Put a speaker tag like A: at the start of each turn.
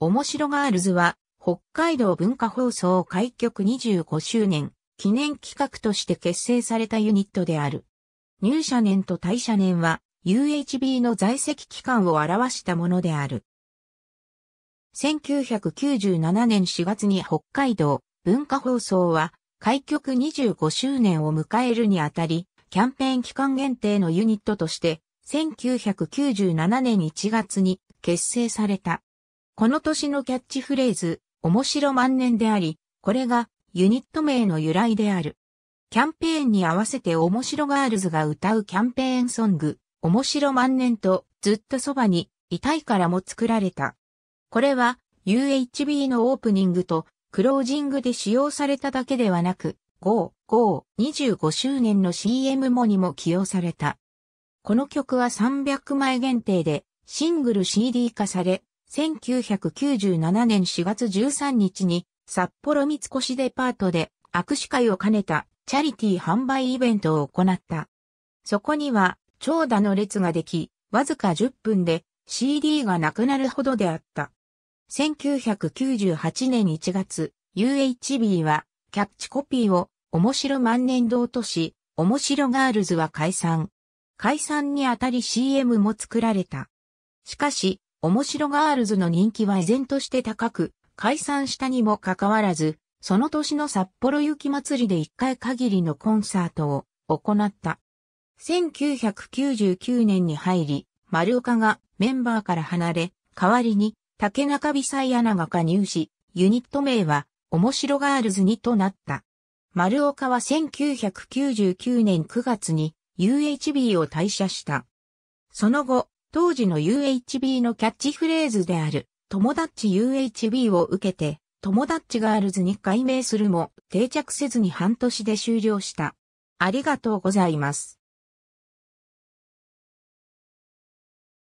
A: 面白ガールズは、北海道文化放送開局25周年記念企画として結成されたユニットである。入社年と退社年は UHB の在籍期間を表したものである。1997年4月に北海道文化放送は開局25周年を迎えるにあたり、キャンペーン期間限定のユニットとして1997年1月に結成された。この年のキャッチフレーズ、面白万年であり、これがユニット名の由来である。キャンペーンに合わせて面白ガールズが歌うキャンペーンソング、面白万年とずっとそばに痛いからも作られた。これは UHB のオープニングとクロージングで使用されただけではなく、g o g o 25周年の CM もにも起用された。この曲は300枚限定でシングル CD 化され、1997年4月13日に札幌三越デパートで握手会を兼ねたチャリティー販売イベントを行った。そこには長蛇の列ができ、わずか10分で CD がなくなるほどであった。1998年1月、UHB はキャッチコピーを面白万年堂とし、面白ガールズは解散。解散にあたり CM も作られた。しかし、面白ガールズの人気は依然として高く、解散したにもかかわらず、その年の札幌雪祭りで一回限りのコンサートを行った。1999年に入り、丸岡がメンバーから離れ、代わりに竹中美彩アナが加入し、ユニット名は面白ガールズにとなった。丸岡は1999年9月に UHB を退社した。その後、当時の UHB のキャッチフレーズである、友達 UHB を受けて、友達ガールズに改名するも、定着せずに半年で終了した。ありがとうございます。